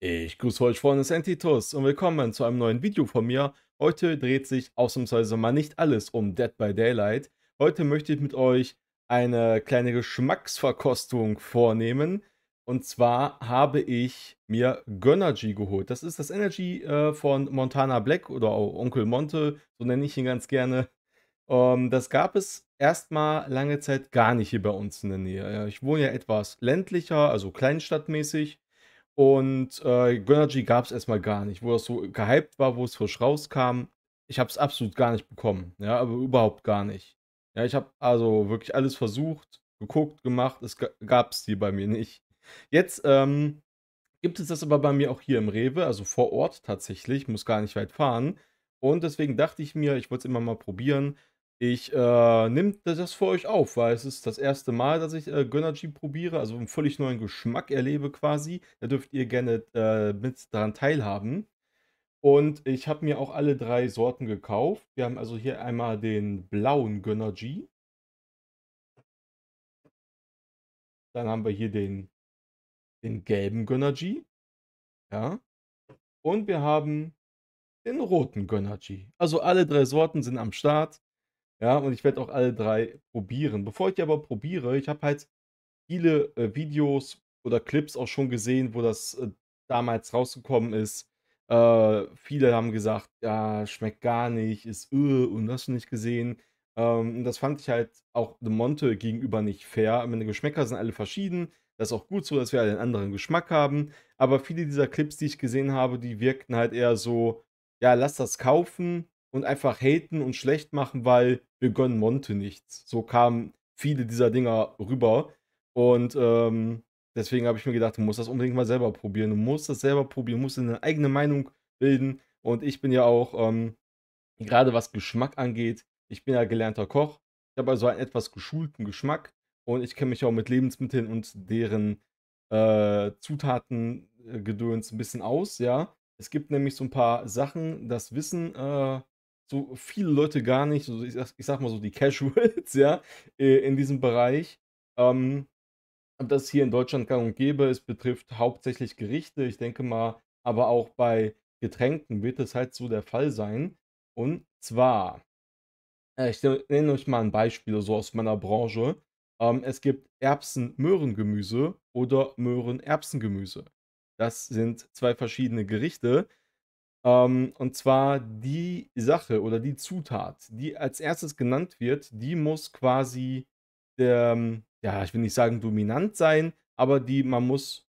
Ich grüße euch Freunde des Entitus und willkommen zu einem neuen Video von mir. Heute dreht sich ausnahmsweise mal nicht alles um Dead by Daylight. Heute möchte ich mit euch eine kleine Geschmacksverkostung vornehmen. Und zwar habe ich mir Gönnergy geholt. Das ist das Energy äh, von Montana Black oder auch Onkel Monte, so nenne ich ihn ganz gerne. Ähm, das gab es erstmal lange Zeit gar nicht hier bei uns in der Nähe. Äh, ich wohne ja etwas ländlicher, also kleinstadtmäßig. Und äh, Gönnergy gab es erstmal gar nicht, wo das so gehypt war, wo es frisch rauskam. Ich habe es absolut gar nicht bekommen, ja, aber überhaupt gar nicht. Ja, ich habe also wirklich alles versucht, geguckt, gemacht, es gab es hier bei mir nicht. Jetzt ähm, gibt es das aber bei mir auch hier im Rewe, also vor Ort tatsächlich, muss gar nicht weit fahren. Und deswegen dachte ich mir, ich wollte es immer mal probieren, ich äh, nehme das für euch auf, weil es ist das erste Mal, dass ich äh, Gönnergy probiere, also einen völlig neuen Geschmack erlebe quasi. Da dürft ihr gerne äh, mit daran teilhaben. Und ich habe mir auch alle drei Sorten gekauft. Wir haben also hier einmal den blauen Gönnergy. Dann haben wir hier den, den gelben Gönnergy. Ja. Und wir haben den roten Gönnergy. Also alle drei Sorten sind am Start. Ja, und ich werde auch alle drei probieren. Bevor ich die aber probiere, ich habe halt viele äh, Videos oder Clips auch schon gesehen, wo das äh, damals rausgekommen ist. Äh, viele haben gesagt, ja, schmeckt gar nicht, ist öh, und hast du nicht gesehen. Ähm, das fand ich halt auch dem Monte gegenüber nicht fair. Meine Geschmäcker sind alle verschieden. Das ist auch gut so, dass wir alle einen anderen Geschmack haben. Aber viele dieser Clips, die ich gesehen habe, die wirkten halt eher so, ja, lass das kaufen, und einfach haten und schlecht machen, weil wir gönnen Monte nichts. So kamen viele dieser Dinger rüber. Und ähm, deswegen habe ich mir gedacht, du musst das unbedingt mal selber probieren. Du musst das selber probieren, musst eine eigene Meinung bilden. Und ich bin ja auch, ähm, gerade was Geschmack angeht, ich bin ja gelernter Koch. Ich habe also einen etwas geschulten Geschmack und ich kenne mich auch mit Lebensmitteln und deren äh, Zutaten äh, ein bisschen aus, ja. Es gibt nämlich so ein paar Sachen, das wissen äh, so viele Leute gar nicht, so, ich, sag, ich sag mal so die Casuals, ja, äh, in diesem Bereich. Ähm, das hier in Deutschland gang und gäbe. Es betrifft hauptsächlich Gerichte, ich denke mal, aber auch bei Getränken wird es halt so der Fall sein. Und zwar, äh, ich nenne euch mal ein Beispiel so aus meiner Branche. Ähm, es gibt Erbsen-Möhrengemüse oder Möhren-Erbsengemüse. Das sind zwei verschiedene Gerichte. Ähm, und zwar die Sache oder die Zutat, die als erstes genannt wird, die muss quasi, ähm, ja, ich will nicht sagen dominant sein, aber die man muss,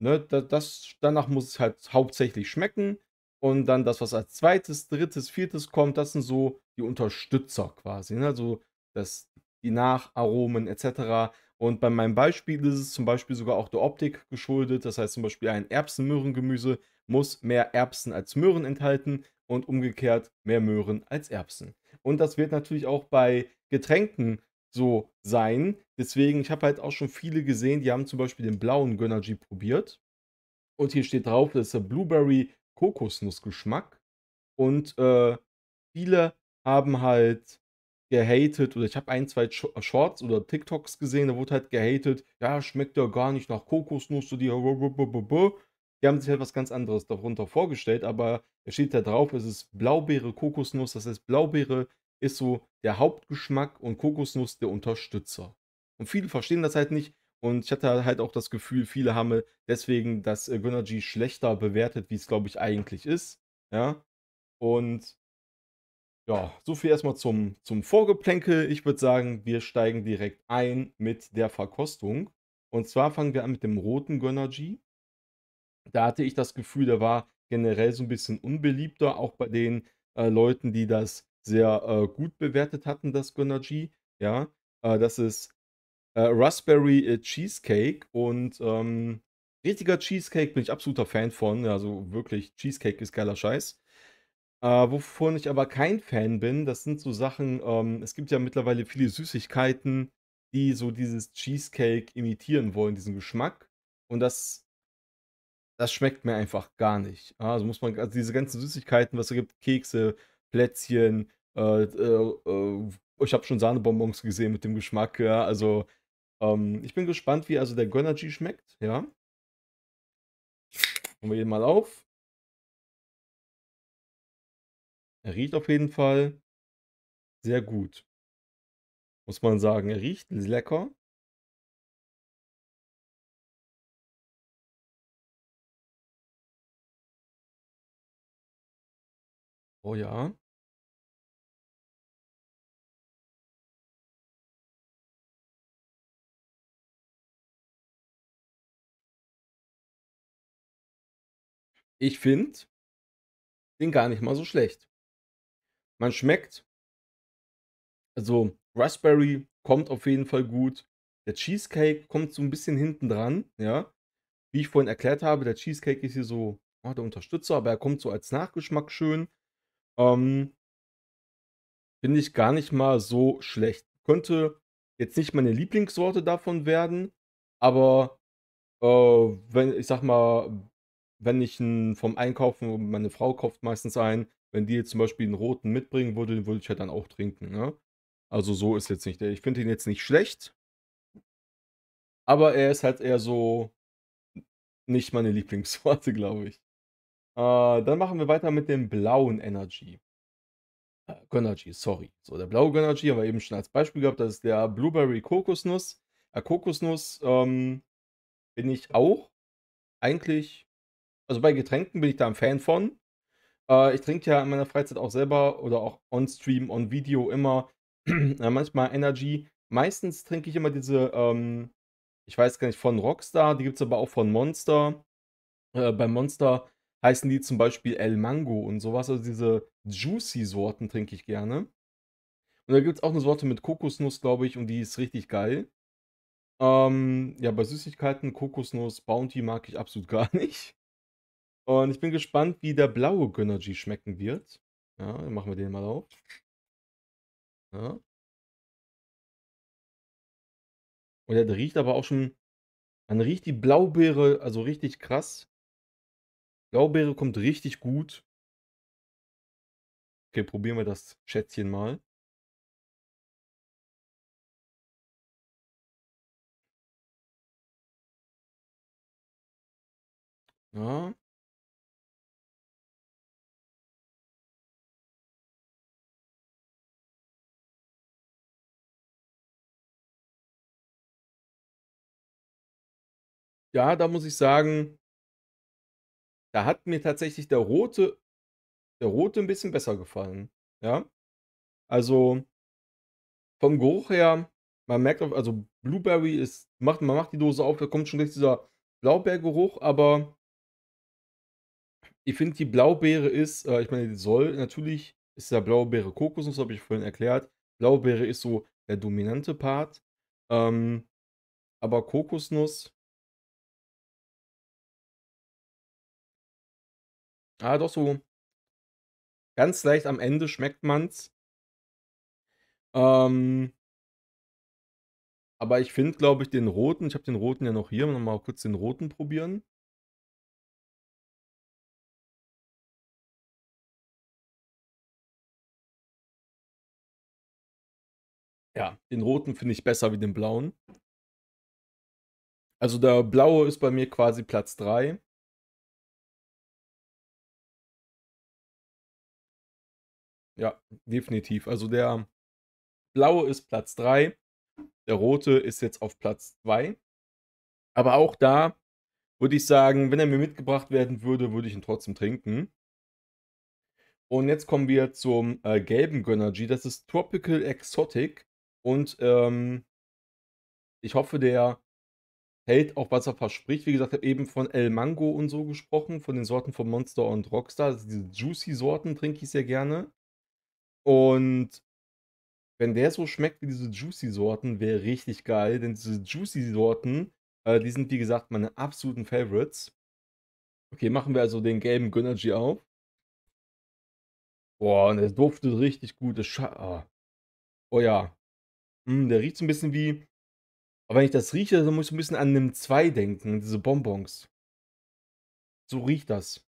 ne, das, danach muss es halt hauptsächlich schmecken. Und dann das, was als zweites, drittes, viertes kommt, das sind so die Unterstützer quasi. Ne? Also das, die Nacharomen etc. Und bei meinem Beispiel ist es zum Beispiel sogar auch der Optik geschuldet. Das heißt zum Beispiel ein Erbsen-Möhren-Gemüse muss mehr Erbsen als Möhren enthalten und umgekehrt mehr Möhren als Erbsen. Und das wird natürlich auch bei Getränken so sein. Deswegen, ich habe halt auch schon viele gesehen, die haben zum Beispiel den blauen Gönnergy probiert. Und hier steht drauf, das ist der Blueberry Kokosnussgeschmack. Und äh, viele haben halt gehatet oder ich habe ein, zwei äh, Shorts oder TikToks gesehen, da wurde halt gehatet, ja, schmeckt ja gar nicht nach Kokosnuss, so die, die haben sich halt was ganz anderes darunter vorgestellt, aber es steht da drauf, es ist Blaubeere, Kokosnuss, das heißt Blaubeere ist so der Hauptgeschmack und Kokosnuss der Unterstützer. Und viele verstehen das halt nicht und ich hatte halt auch das Gefühl, viele haben deswegen das äh, Gunnergy schlechter bewertet, wie es glaube ich eigentlich ist, ja, und ja, so viel erstmal zum, zum Vorgeplänkel. Ich würde sagen, wir steigen direkt ein mit der Verkostung. Und zwar fangen wir an mit dem roten Gönnergy. Da hatte ich das Gefühl, der war generell so ein bisschen unbeliebter, auch bei den äh, Leuten, die das sehr äh, gut bewertet hatten, das Gönnergy. Ja, äh, das ist äh, Raspberry äh, Cheesecake und ähm, richtiger Cheesecake bin ich absoluter Fan von. Also wirklich, Cheesecake ist geiler Scheiß. Äh, wovon ich aber kein Fan bin, das sind so Sachen, ähm, es gibt ja mittlerweile viele Süßigkeiten, die so dieses Cheesecake imitieren wollen, diesen Geschmack. Und das, das schmeckt mir einfach gar nicht. Also muss man, also diese ganzen Süßigkeiten, was es gibt, Kekse, Plätzchen, äh, äh, äh ich habe schon Sahnebonbons gesehen mit dem Geschmack, ja, also ähm, ich bin gespannt, wie also der Gönnergy schmeckt, ja. Machen wir ihn mal auf. Er riecht auf jeden Fall sehr gut. Muss man sagen, er riecht lecker. Oh ja. Ich finde den gar nicht mal so schlecht. Man schmeckt, also Raspberry kommt auf jeden Fall gut. Der Cheesecake kommt so ein bisschen hinten dran, ja. Wie ich vorhin erklärt habe, der Cheesecake ist hier so oh, der Unterstützer, aber er kommt so als Nachgeschmack schön. Ähm, Finde ich gar nicht mal so schlecht. Könnte jetzt nicht meine Lieblingssorte davon werden, aber äh, wenn ich sag mal, wenn ich ein, vom Einkaufen, meine Frau kauft meistens ein, wenn die jetzt zum Beispiel einen roten mitbringen würde, den würde ich halt dann auch trinken. Ne? Also so ist jetzt nicht der. Ich finde ihn jetzt nicht schlecht. Aber er ist halt eher so nicht meine Lieblingssorte, glaube ich. Äh, dann machen wir weiter mit dem blauen Energy. Äh, Gönnergy, sorry. So, der blaue Gönnergy haben wir eben schon als Beispiel gehabt. Das ist der Blueberry Kokosnuss. Äh, Kokosnuss ähm, bin ich auch eigentlich, also bei Getränken bin ich da ein Fan von. Äh, ich trinke ja in meiner Freizeit auch selber oder auch on-stream, on-video immer äh, manchmal Energy. Meistens trinke ich immer diese, ähm, ich weiß gar nicht, von Rockstar, die gibt es aber auch von Monster. Äh, bei Monster heißen die zum Beispiel El Mango und sowas. Also diese Juicy-Sorten trinke ich gerne. Und da gibt es auch eine Sorte mit Kokosnuss, glaube ich, und die ist richtig geil. Ähm, ja, bei Süßigkeiten, Kokosnuss, Bounty mag ich absolut gar nicht. Und ich bin gespannt, wie der blaue Gönnergy schmecken wird. Ja, dann machen wir den mal auf. Ja. Und der riecht aber auch schon. Man riecht die Blaubeere, also richtig krass. Blaubeere kommt richtig gut. Okay, probieren wir das Schätzchen mal. Ja. ja, da muss ich sagen, da hat mir tatsächlich der rote, der rote ein bisschen besser gefallen. Ja, also vom Geruch her, man merkt, auf, also Blueberry ist, macht, man macht die Dose auf, da kommt schon gleich dieser Blaubeergeruch, aber ich finde, die Blaubeere ist, äh, ich meine, die soll natürlich, ist ja Blaubeere Kokosnuss, habe ich vorhin erklärt. Blaubeere ist so der dominante Part. Ähm, aber Kokosnuss Ah, doch so. Ganz leicht am Ende schmeckt man's. Ähm, aber ich finde, glaube ich, den roten. Ich habe den roten ja noch hier. Mal kurz den roten probieren. Ja, den roten finde ich besser wie den blauen. Also der blaue ist bei mir quasi Platz 3. Ja, definitiv. Also der blaue ist Platz 3, der rote ist jetzt auf Platz 2. Aber auch da würde ich sagen, wenn er mir mitgebracht werden würde, würde ich ihn trotzdem trinken. Und jetzt kommen wir zum äh, gelben Gönnergy. Das ist Tropical Exotic. Und ähm, ich hoffe, der hält auch, was er verspricht. Wie gesagt, ich habe eben von El Mango und so gesprochen, von den Sorten von Monster und Rockstar. Also diese Juicy-Sorten trinke ich sehr gerne. Und wenn der so schmeckt wie diese Juicy-Sorten, wäre richtig geil, denn diese Juicy-Sorten, äh, die sind wie gesagt meine absoluten Favorites. Okay, machen wir also den gelben Gönnergy auf. Boah, und der duftet richtig gut. Das ah. Oh ja. Mm, der riecht so ein bisschen wie. Aber wenn ich das rieche, dann muss ich ein bisschen an einem 2 denken, diese Bonbons. So riecht das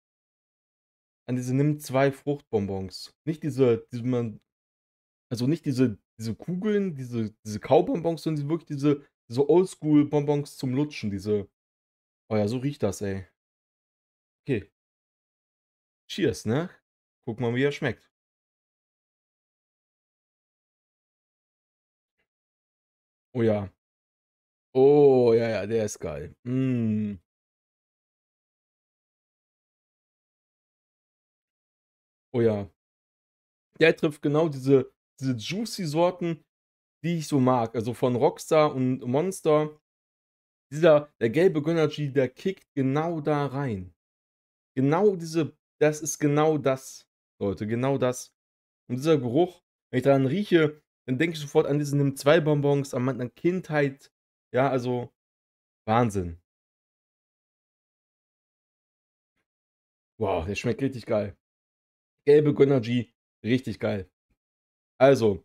an diese nimm zwei Fruchtbonbons. Nicht diese, diese man, also nicht diese, diese Kugeln, diese, diese Kaubonbons, sondern wirklich diese, diese Oldschool-Bonbons zum Lutschen, diese. Oh ja, so riecht das, ey. Okay. Cheers, ne? Guck mal, wie er schmeckt. Oh ja. Oh, ja, ja, der ist geil. Mm. Oh ja. Der trifft genau diese, diese juicy Sorten, die ich so mag. Also von Rockstar und Monster. Dieser, der gelbe Gönnergy, der kickt genau da rein. Genau diese, das ist genau das, Leute, genau das. Und dieser Geruch, wenn ich daran rieche, dann denke ich sofort an diesen Nimm zwei Bonbons, an meiner Kindheit. Ja, also Wahnsinn. Wow, der schmeckt richtig geil. Gelbe Gönnergy, richtig geil. Also,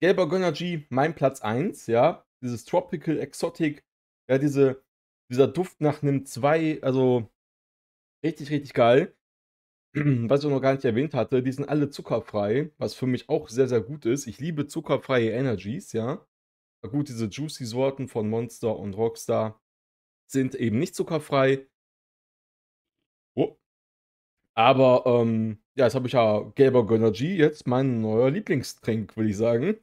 gelber Gönnergy, mein Platz 1, ja. Dieses Tropical Exotic, ja, diese, dieser Duft nach einem 2, also richtig, richtig geil. Was ich noch gar nicht erwähnt hatte, die sind alle zuckerfrei, was für mich auch sehr, sehr gut ist. Ich liebe zuckerfreie Energies, ja. Aber gut, diese Juicy-Sorten von Monster und Rockstar sind eben nicht zuckerfrei. Aber ähm, ja, jetzt habe ich ja Gelber Gönnergy, jetzt mein neuer Lieblingstrink, würde ich sagen.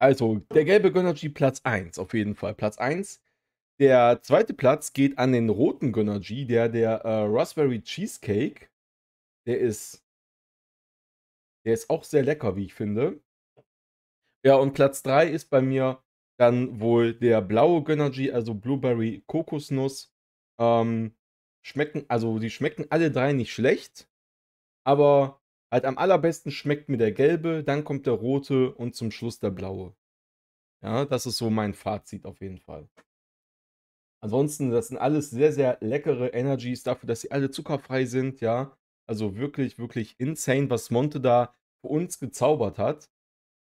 Also, der gelbe Gönnergy Platz 1, auf jeden Fall. Platz 1. Der zweite Platz geht an den roten Gönnergy, der der äh, Raspberry Cheesecake. Der ist. Der ist auch sehr lecker, wie ich finde. Ja, und Platz 3 ist bei mir dann wohl der blaue Gönnergy, also Blueberry Kokosnuss. Ähm, schmecken, also die schmecken alle drei nicht schlecht, aber halt am allerbesten schmeckt mir der gelbe, dann kommt der rote und zum Schluss der blaue. Ja, das ist so mein Fazit auf jeden Fall. Ansonsten, das sind alles sehr, sehr leckere Energies dafür, dass sie alle zuckerfrei sind, ja. Also wirklich, wirklich insane, was Monte da für uns gezaubert hat.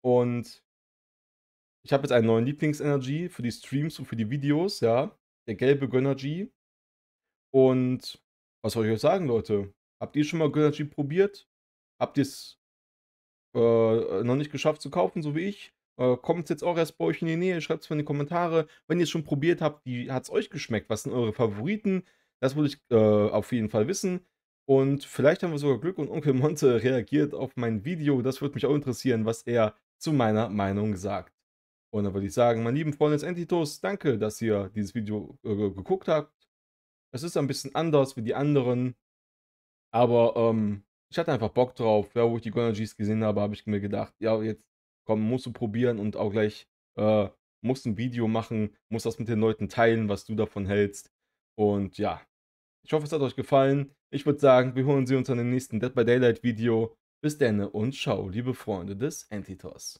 Und ich habe jetzt einen neuen Lieblingsenergy für die Streams und für die Videos, ja. Der gelbe Gönnergy. Und was soll ich euch sagen, Leute? Habt ihr schon mal Gönnergy probiert? Habt ihr es äh, noch nicht geschafft zu kaufen, so wie ich? Äh, Kommt es jetzt auch erst bei euch in die Nähe? Schreibt es mal in die Kommentare. Wenn ihr es schon probiert habt, wie hat es euch geschmeckt? Was sind eure Favoriten? Das würde ich äh, auf jeden Fall wissen. Und vielleicht haben wir sogar Glück und Onkel Monte reagiert auf mein Video. Das würde mich auch interessieren, was er zu meiner Meinung sagt. Und dann würde ich sagen, meine lieben Freunde des Entitos, danke, dass ihr dieses Video äh, geguckt habt. Es ist ein bisschen anders wie die anderen. Aber ähm, ich hatte einfach Bock drauf. Ja, wo ich die Gonergies gesehen habe, habe ich mir gedacht, ja, jetzt komm, musst du probieren und auch gleich äh, musst ein Video machen, musst das mit den Leuten teilen, was du davon hältst. Und ja, ich hoffe, es hat euch gefallen. Ich würde sagen, wir holen sie uns an dem nächsten Dead by Daylight Video. Bis dann und ciao, liebe Freunde des Antitos.